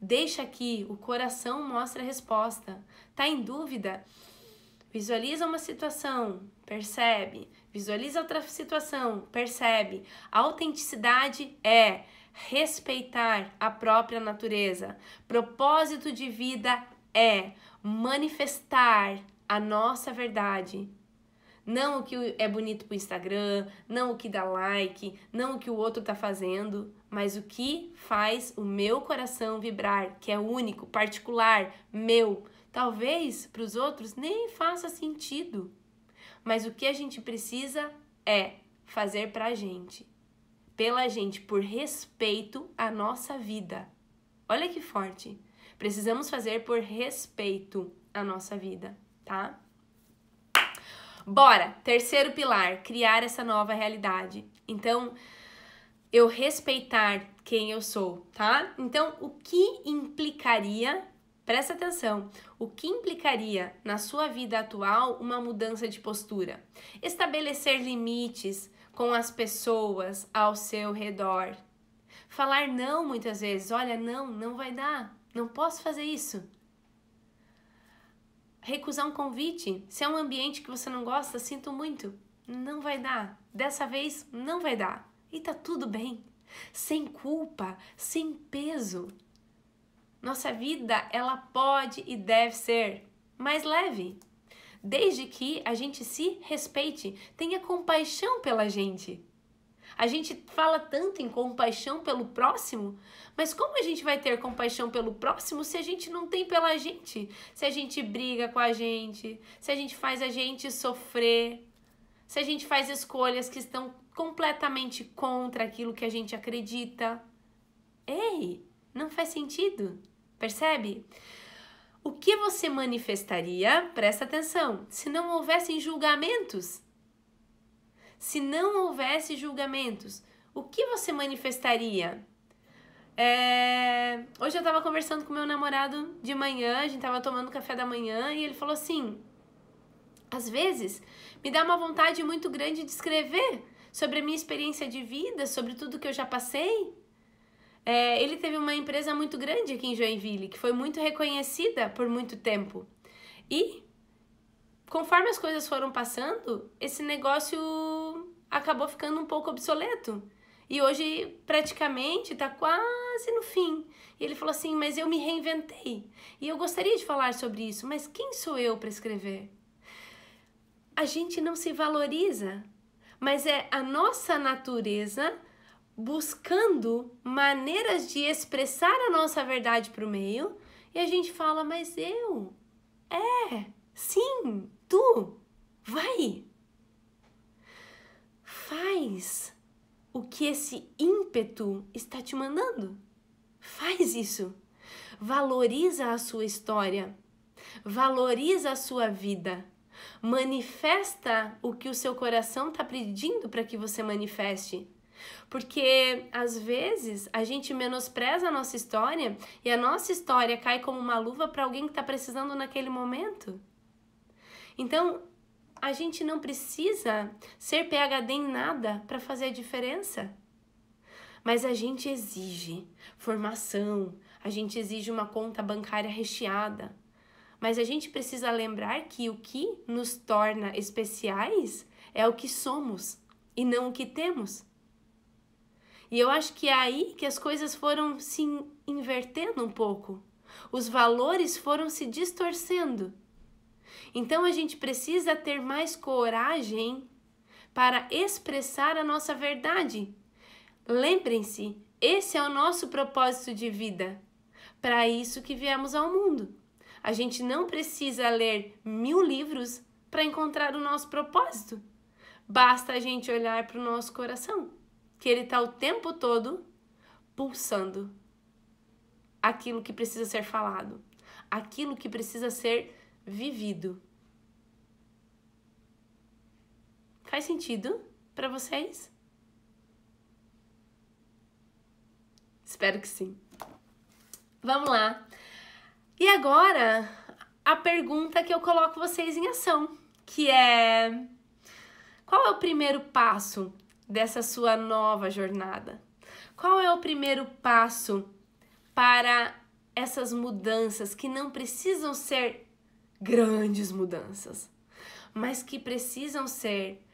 Speaker 1: Deixa que o coração mostre a resposta. Tá em dúvida? Visualiza uma situação, percebe. Visualiza outra situação, percebe. A autenticidade é respeitar a própria natureza. Propósito de vida é manifestar a nossa verdade. Não o que é bonito para o Instagram, não o que dá like, não o que o outro está fazendo, mas o que faz o meu coração vibrar, que é único, particular, meu. Talvez para os outros nem faça sentido. Mas o que a gente precisa é fazer para a gente, pela gente, por respeito à nossa vida. Olha que forte. Precisamos fazer por respeito à nossa vida, tá? Bora! Terceiro pilar, criar essa nova realidade. Então, eu respeitar quem eu sou, tá? Então, o que implicaria, presta atenção, o que implicaria na sua vida atual uma mudança de postura? Estabelecer limites com as pessoas ao seu redor. Falar não muitas vezes, olha, não, não vai dar. Não posso fazer isso. Recusar um convite. Se é um ambiente que você não gosta, sinto muito. Não vai dar. Dessa vez, não vai dar. E tá tudo bem. Sem culpa, sem peso. Nossa vida, ela pode e deve ser mais leve. Desde que a gente se respeite, tenha compaixão pela gente. A gente fala tanto em compaixão pelo próximo, mas como a gente vai ter compaixão pelo próximo se a gente não tem pela gente? Se a gente briga com a gente, se a gente faz a gente sofrer, se a gente faz escolhas que estão completamente contra aquilo que a gente acredita. Ei, não faz sentido, percebe? O que você manifestaria, presta atenção, se não houvessem julgamentos? se não houvesse julgamentos, o que você manifestaria? É... Hoje eu tava conversando com meu namorado de manhã, a gente tava tomando café da manhã e ele falou assim: às vezes me dá uma vontade muito grande de escrever sobre a minha experiência de vida, sobre tudo que eu já passei. É, ele teve uma empresa muito grande aqui em Joinville, que foi muito reconhecida por muito tempo. E conforme as coisas foram passando, esse negócio acabou ficando um pouco obsoleto. E hoje praticamente está quase no fim. E ele falou assim: Mas eu me reinventei. E eu gostaria de falar sobre isso, mas quem sou eu para escrever? A gente não se valoriza, mas é a nossa natureza buscando maneiras de expressar a nossa verdade para o meio e a gente fala, mas eu, é, sim, tu, vai. Faz o que esse ímpeto está te mandando. Faz isso. Valoriza a sua história. Valoriza a sua vida. Manifesta o que o seu coração está pedindo para que você manifeste. Porque às vezes a gente menospreza a nossa história e a nossa história cai como uma luva para alguém que está precisando naquele momento. Então, a gente não precisa ser PhD em nada para fazer a diferença. Mas a gente exige formação, a gente exige uma conta bancária recheada. Mas a gente precisa lembrar que o que nos torna especiais é o que somos e não o que temos. E eu acho que é aí que as coisas foram se invertendo um pouco. Os valores foram se distorcendo então a gente precisa ter mais coragem para expressar a nossa verdade. Lembrem-se, esse é o nosso propósito de vida. Para isso que viemos ao mundo. A gente não precisa ler mil livros para encontrar o nosso propósito. Basta a gente olhar para o nosso coração, que ele está o tempo todo pulsando aquilo que precisa ser falado, aquilo que precisa ser vivido. Faz sentido para vocês? Espero que sim. Vamos lá. E agora, a pergunta que eu coloco vocês em ação, que é qual é o primeiro passo dessa sua nova jornada? Qual é o primeiro passo para essas mudanças que não precisam ser grandes mudanças, mas que precisam ser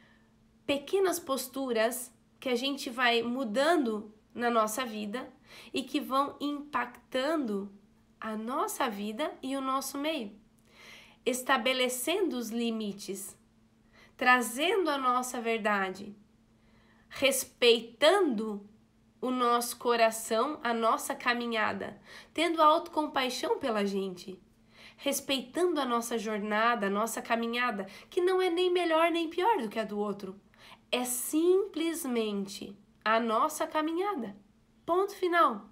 Speaker 1: pequenas posturas que a gente vai mudando na nossa vida e que vão impactando a nossa vida e o nosso meio, estabelecendo os limites, trazendo a nossa verdade, respeitando o nosso coração, a nossa caminhada, tendo autocompaixão pela gente, respeitando a nossa jornada, a nossa caminhada, que não é nem melhor nem pior do que a do outro. É simplesmente a nossa caminhada. Ponto final.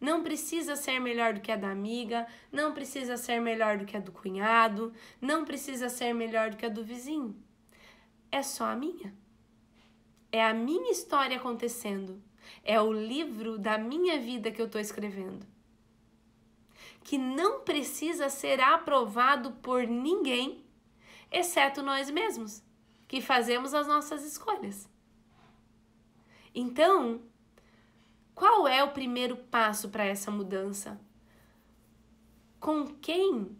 Speaker 1: Não precisa ser melhor do que a da amiga, não precisa ser melhor do que a do cunhado, não precisa ser melhor do que a do vizinho. É só a minha. É a minha história acontecendo. É o livro da minha vida que eu estou escrevendo que não precisa ser aprovado por ninguém, exceto nós mesmos, que fazemos as nossas escolhas. Então, qual é o primeiro passo para essa mudança? Com quem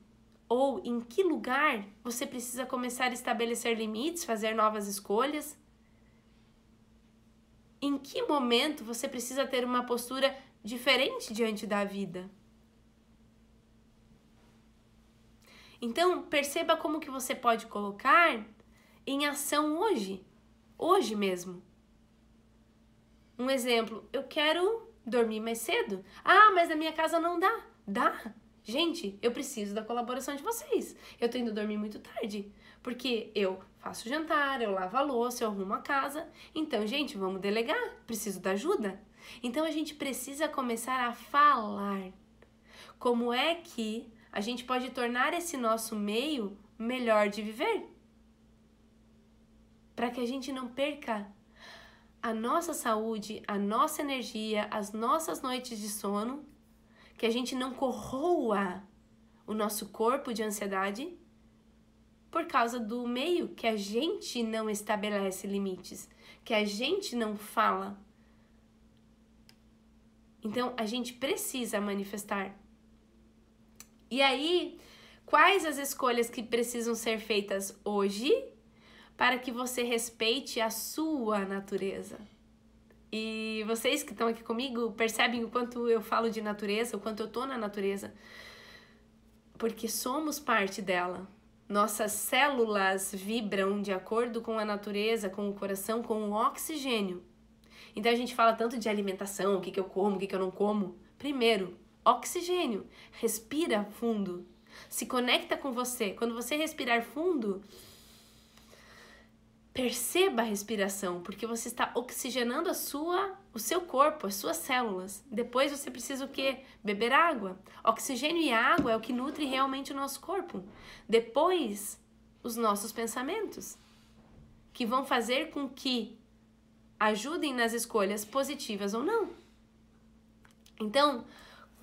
Speaker 1: ou em que lugar você precisa começar a estabelecer limites, fazer novas escolhas? Em que momento você precisa ter uma postura diferente diante da vida? Então, perceba como que você pode colocar em ação hoje, hoje mesmo. Um exemplo, eu quero dormir mais cedo. Ah, mas na minha casa não dá. Dá. Gente, eu preciso da colaboração de vocês. Eu tendo dormido dormir muito tarde, porque eu faço jantar, eu lavo a louça, eu arrumo a casa. Então, gente, vamos delegar. Preciso da ajuda. Então, a gente precisa começar a falar. Como é que a gente pode tornar esse nosso meio melhor de viver. Para que a gente não perca a nossa saúde, a nossa energia, as nossas noites de sono, que a gente não corroa o nosso corpo de ansiedade por causa do meio que a gente não estabelece limites, que a gente não fala. Então a gente precisa manifestar e aí, quais as escolhas que precisam ser feitas hoje para que você respeite a sua natureza? E vocês que estão aqui comigo percebem o quanto eu falo de natureza, o quanto eu tô na natureza, porque somos parte dela. Nossas células vibram de acordo com a natureza, com o coração, com o oxigênio. Então a gente fala tanto de alimentação, o que, que eu como, o que, que eu não como. Primeiro, oxigênio. Respira fundo. Se conecta com você. Quando você respirar fundo, perceba a respiração, porque você está oxigenando a sua, o seu corpo, as suas células. Depois você precisa o quê? Beber água. Oxigênio e água é o que nutre realmente o nosso corpo. Depois, os nossos pensamentos, que vão fazer com que ajudem nas escolhas positivas ou não. Então,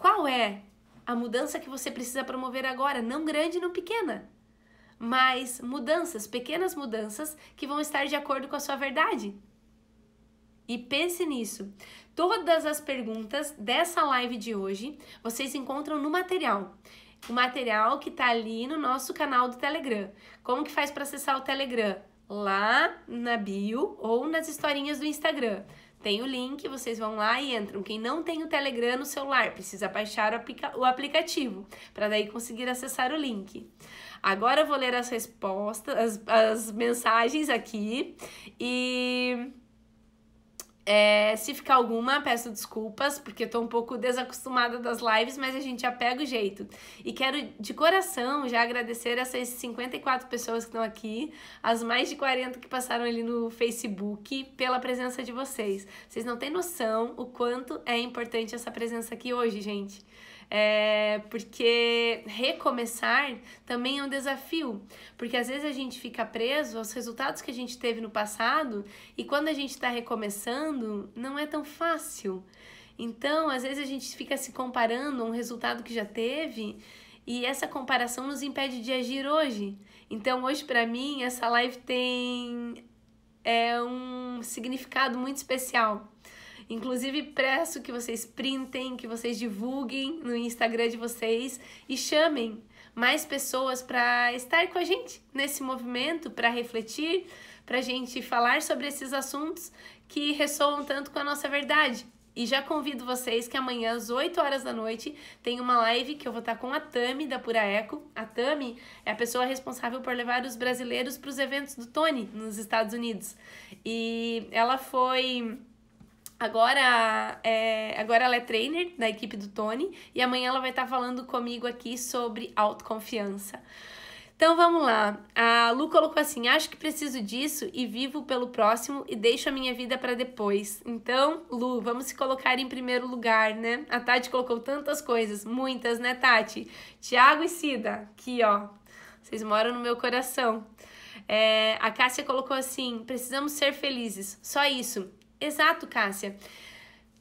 Speaker 1: qual é a mudança que você precisa promover agora? Não grande, não pequena, mas mudanças, pequenas mudanças que vão estar de acordo com a sua verdade. E pense nisso. Todas as perguntas dessa live de hoje vocês encontram no material. O material que está ali no nosso canal do Telegram. Como que faz para acessar o Telegram? Lá na bio ou nas historinhas do Instagram. Tem o link, vocês vão lá e entram. Quem não tem o Telegram no celular precisa baixar o, aplica o aplicativo para daí conseguir acessar o link. Agora eu vou ler as respostas, as, as mensagens aqui e é, se ficar alguma, peço desculpas, porque estou um pouco desacostumada das lives, mas a gente já pega o jeito. E quero de coração já agradecer essas 54 pessoas que estão aqui, as mais de 40 que passaram ali no Facebook, pela presença de vocês. Vocês não têm noção o quanto é importante essa presença aqui hoje, gente. É, porque recomeçar também é um desafio, porque às vezes a gente fica preso aos resultados que a gente teve no passado e quando a gente está recomeçando, não é tão fácil. Então, às vezes a gente fica se comparando a um resultado que já teve e essa comparação nos impede de agir hoje. Então, hoje, para mim, essa live tem é, um significado muito especial Inclusive, peço que vocês printem, que vocês divulguem no Instagram de vocês e chamem mais pessoas para estar com a gente nesse movimento, para refletir, para a gente falar sobre esses assuntos que ressoam tanto com a nossa verdade. E já convido vocês que amanhã às 8 horas da noite tem uma live que eu vou estar tá com a Tami da Pura Eco. A Tami é a pessoa responsável por levar os brasileiros para os eventos do Tony nos Estados Unidos. E ela foi Agora, é, agora ela é trainer da equipe do Tony e amanhã ela vai estar tá falando comigo aqui sobre autoconfiança. Então vamos lá. A Lu colocou assim: acho que preciso disso e vivo pelo próximo e deixo a minha vida para depois. Então, Lu, vamos se colocar em primeiro lugar, né? A Tati colocou tantas coisas, muitas, né, Tati? Tiago e Cida, aqui ó, vocês moram no meu coração. É, a Cássia colocou assim: precisamos ser felizes, só isso. Exato, Cássia.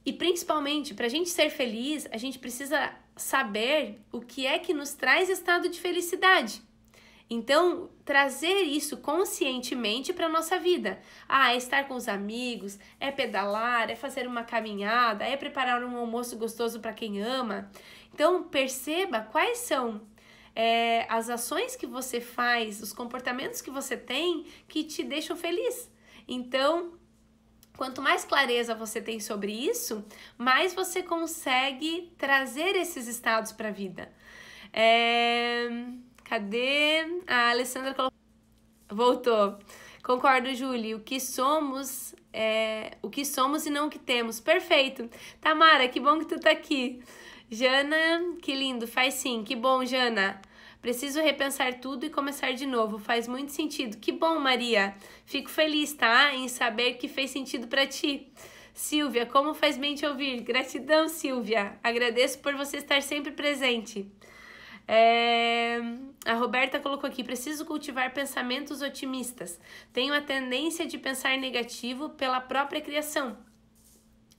Speaker 1: E principalmente, para a gente ser feliz, a gente precisa saber o que é que nos traz estado de felicidade. Então, trazer isso conscientemente para a nossa vida. Ah, é estar com os amigos, é pedalar, é fazer uma caminhada, é preparar um almoço gostoso para quem ama. Então, perceba quais são é, as ações que você faz, os comportamentos que você tem que te deixam feliz. Então, quanto mais clareza você tem sobre isso, mais você consegue trazer esses estados para a vida. É... Cadê? A Alessandra colocou. Voltou. Concordo, Julie. O que somos é o que somos e não o que temos. Perfeito. Tamara, que bom que tu tá aqui. Jana, que lindo. Faz sim. Que bom, Jana. Preciso repensar tudo e começar de novo. Faz muito sentido. Que bom, Maria. Fico feliz, tá? Em saber que fez sentido para ti. Silvia, como faz bem te ouvir. Gratidão, Silvia. Agradeço por você estar sempre presente. É... A Roberta colocou aqui: preciso cultivar pensamentos otimistas. Tenho a tendência de pensar negativo pela própria criação.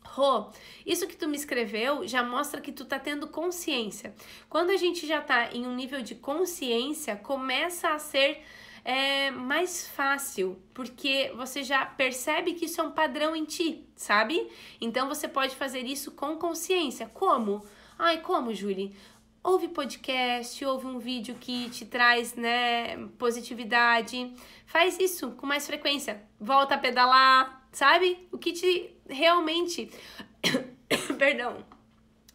Speaker 1: Rô, isso que tu me escreveu já mostra que tu tá tendo consciência. Quando a gente já tá em um nível de consciência, começa a ser é, mais fácil, porque você já percebe que isso é um padrão em ti, sabe? Então você pode fazer isso com consciência. Como? Ai, como, Julie? ouve podcast, ouve um vídeo que te traz, né, positividade. Faz isso com mais frequência. Volta a pedalar, sabe? O que te realmente. Perdão.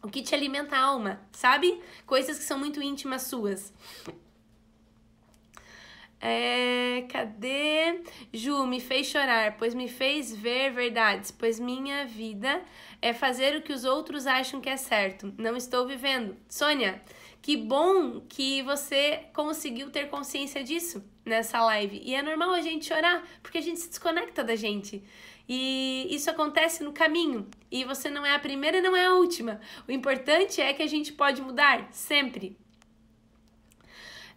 Speaker 1: O que te alimenta a alma, sabe? Coisas que são muito íntimas suas. É, cadê? Ju, me fez chorar, pois me fez ver verdades, pois minha vida é fazer o que os outros acham que é certo. Não estou vivendo. Sônia, que bom que você conseguiu ter consciência disso nessa live. E é normal a gente chorar, porque a gente se desconecta da gente. E isso acontece no caminho. E você não é a primeira e não é a última. O importante é que a gente pode mudar sempre.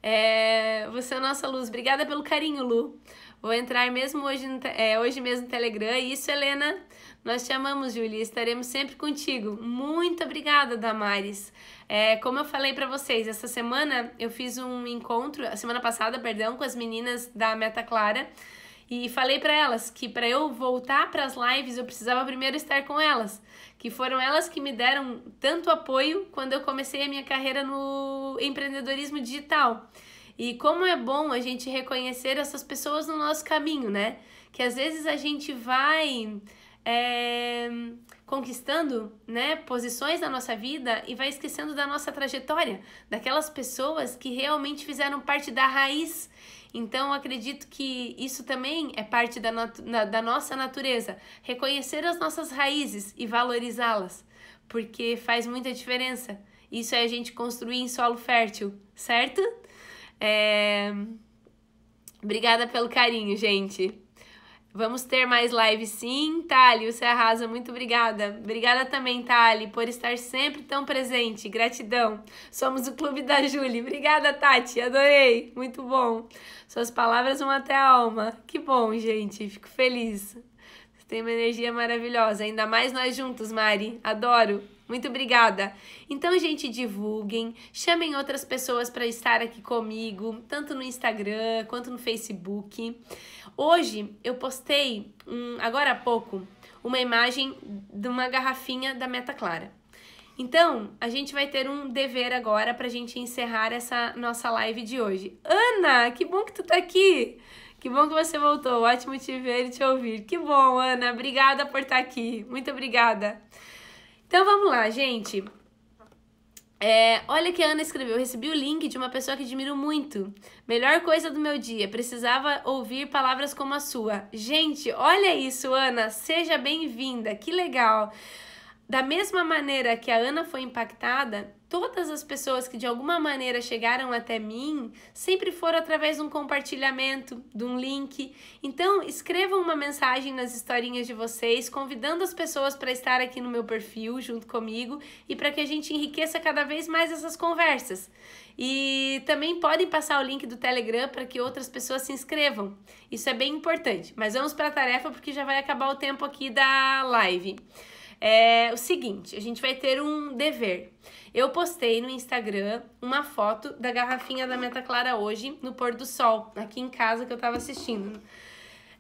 Speaker 1: É, você é a nossa luz. Obrigada pelo carinho, Lu. Vou entrar mesmo hoje, é, hoje mesmo no Telegram. Isso, Helena. Nós te amamos, Julia Estaremos sempre contigo. Muito obrigada, Damares. É, como eu falei para vocês, essa semana eu fiz um encontro, a semana passada, perdão, com as meninas da Meta Clara. E falei para elas que para eu voltar para as lives eu precisava primeiro estar com elas, que foram elas que me deram tanto apoio quando eu comecei a minha carreira no empreendedorismo digital. E como é bom a gente reconhecer essas pessoas no nosso caminho, né? Que às vezes a gente vai é, conquistando né, posições na nossa vida e vai esquecendo da nossa trajetória, daquelas pessoas que realmente fizeram parte da raiz então, acredito que isso também é parte da, na, da nossa natureza, reconhecer as nossas raízes e valorizá-las, porque faz muita diferença. Isso é a gente construir em solo fértil, certo? É... Obrigada pelo carinho, gente. Vamos ter mais live sim, Thali. Você arrasa, muito obrigada. Obrigada também, Thali, por estar sempre tão presente. Gratidão. Somos o Clube da Julie. Obrigada, Tati. Adorei. Muito bom. Suas palavras vão até a alma. Que bom, gente. Fico feliz. Você tem uma energia maravilhosa. Ainda mais nós juntos, Mari. Adoro. Muito obrigada. Então, gente, divulguem, chamem outras pessoas para estar aqui comigo, tanto no Instagram quanto no Facebook. Hoje eu postei, um, agora há pouco, uma imagem de uma garrafinha da Meta Clara. Então, a gente vai ter um dever agora pra gente encerrar essa nossa live de hoje. Ana, que bom que tu tá aqui! Que bom que você voltou, ótimo te ver e te ouvir. Que bom, Ana, obrigada por estar tá aqui. Muito obrigada. Então vamos lá, gente. É, olha que a Ana escreveu. Recebi o link de uma pessoa que admiro muito. Melhor coisa do meu dia. Precisava ouvir palavras como a sua. Gente, olha isso, Ana. Seja bem-vinda. Que legal. Da mesma maneira que a Ana foi impactada, todas as pessoas que de alguma maneira chegaram até mim sempre foram através de um compartilhamento, de um link. Então, escrevam uma mensagem nas historinhas de vocês, convidando as pessoas para estar aqui no meu perfil junto comigo e para que a gente enriqueça cada vez mais essas conversas. E também podem passar o link do Telegram para que outras pessoas se inscrevam. Isso é bem importante. Mas vamos para a tarefa porque já vai acabar o tempo aqui da live é o seguinte: a gente vai ter um dever. Eu postei no Instagram uma foto da garrafinha da Meta Clara hoje, no pôr do sol, aqui em casa que eu tava assistindo.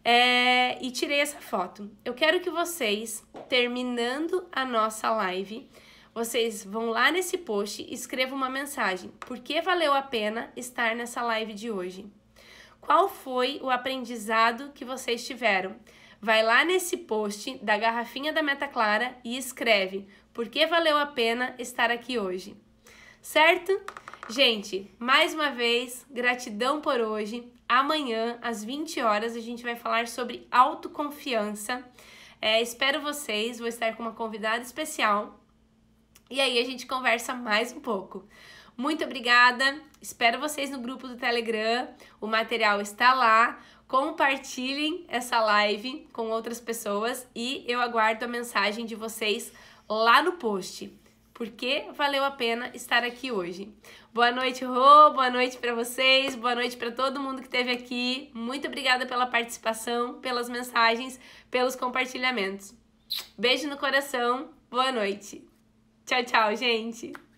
Speaker 1: É, e tirei essa foto. Eu quero que vocês, terminando a nossa live, vocês vão lá nesse post e escrevam uma mensagem. Por que valeu a pena estar nessa live de hoje? Qual foi o aprendizado que vocês tiveram? Vai lá nesse post da garrafinha da Meta Clara e escreve por que valeu a pena estar aqui hoje. Certo? Gente, mais uma vez, gratidão por hoje. Amanhã, às 20 horas, a gente vai falar sobre autoconfiança. É, espero vocês, vou estar com uma convidada especial. E aí a gente conversa mais um pouco. Muito obrigada, espero vocês no grupo do Telegram. O material está lá compartilhem essa live com outras pessoas e eu aguardo a mensagem de vocês lá no post. Porque valeu a pena estar aqui hoje. Boa noite, Rô, boa noite para vocês, boa noite para todo mundo que esteve aqui. Muito obrigada pela participação, pelas mensagens, pelos compartilhamentos. Beijo no coração, boa noite. Tchau, tchau, gente.